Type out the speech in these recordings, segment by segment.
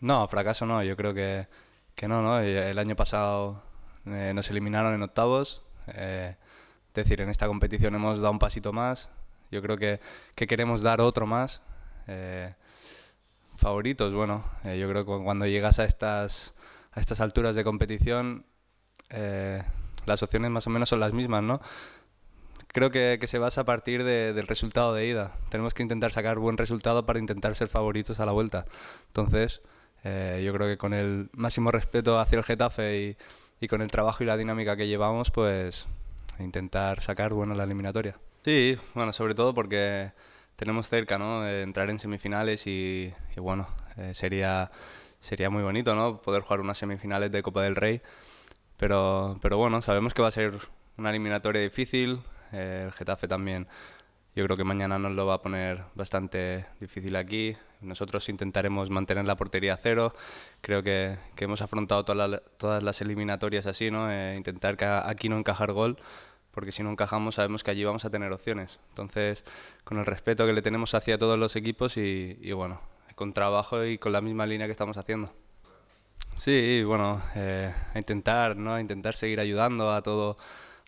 No, fracaso no, yo creo que, no, ¿no? El año pasado eh, nos eliminaron en octavos, eh, es decir, en esta competición hemos dado un pasito más, yo creo que, queremos dar otro más. Eh, favoritos, bueno, yo creo que cuando llegas a estas, a estas alturas de competición, las opciones más o menos son las mismas, ¿no? creo que, se basa a partir del resultado de ida. Tenemos que intentar sacar buen resultado para intentar ser favoritos a la vuelta. Entonces, eh, yo creo que con el máximo respeto hacia el Getafe y, con el trabajo y la dinámica que llevamos, pues intentar sacar bueno la eliminatoria. Sí, bueno, sobre todo porque tenemos cerca, ¿no? Entrar en semifinales y, bueno, eh, sería, sería muy bonito, ¿no? Poder jugar unas semifinales de Copa del Rey. Pero, pero bueno, sabemos que va a ser una eliminatoria difícil. Eh, el Getafe también yo creo que mañana nos lo va a poner bastante difícil aquí. Nosotros intentaremos mantener la portería a cero. Creo que, hemos afrontado todas las eliminatorias así, ¿no? Eh, intentar que aquí no encajar gol, porque si no encajamos sabemos que allí vamos a tener opciones. Entonces, con el respeto que le tenemos hacia todos los equipos y, bueno, con trabajo y con la misma línea que estamos haciendo. Sí, bueno, eh, intentar, ¿no? intentar seguir ayudando a todo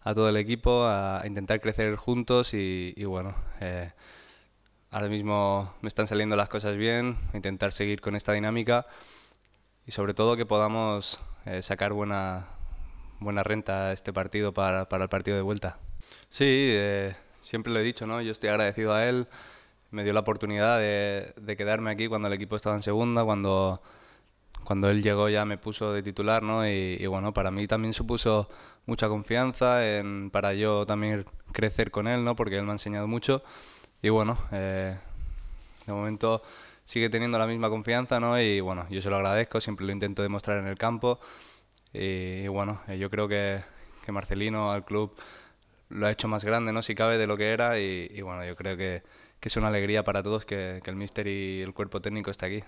a todo el equipo, a intentar crecer juntos y, bueno, eh, ahora mismo me están saliendo las cosas bien, intentar seguir con esta dinámica y sobre todo que podamos eh, sacar buena, buena renta a este partido para, el partido de vuelta. Sí, eh, siempre lo he dicho, ¿no? yo estoy agradecido a él, me dio la oportunidad de quedarme aquí cuando el equipo estaba en segunda, cuando cuando él llegó ya me puso de titular, ¿no? Y, bueno, para mí también supuso mucha confianza en, para yo también crecer con él, ¿no? Porque él me ha enseñado mucho y bueno, eh, de momento sigue teniendo la misma confianza, ¿no? Y bueno, yo se lo agradezco, siempre lo intento demostrar en el campo y, bueno, eh, yo creo que, Marcelino al club lo ha hecho más grande, ¿no? Si cabe de lo que era y, bueno, yo creo que, es una alegría para todos que, el míster y el cuerpo técnico está aquí.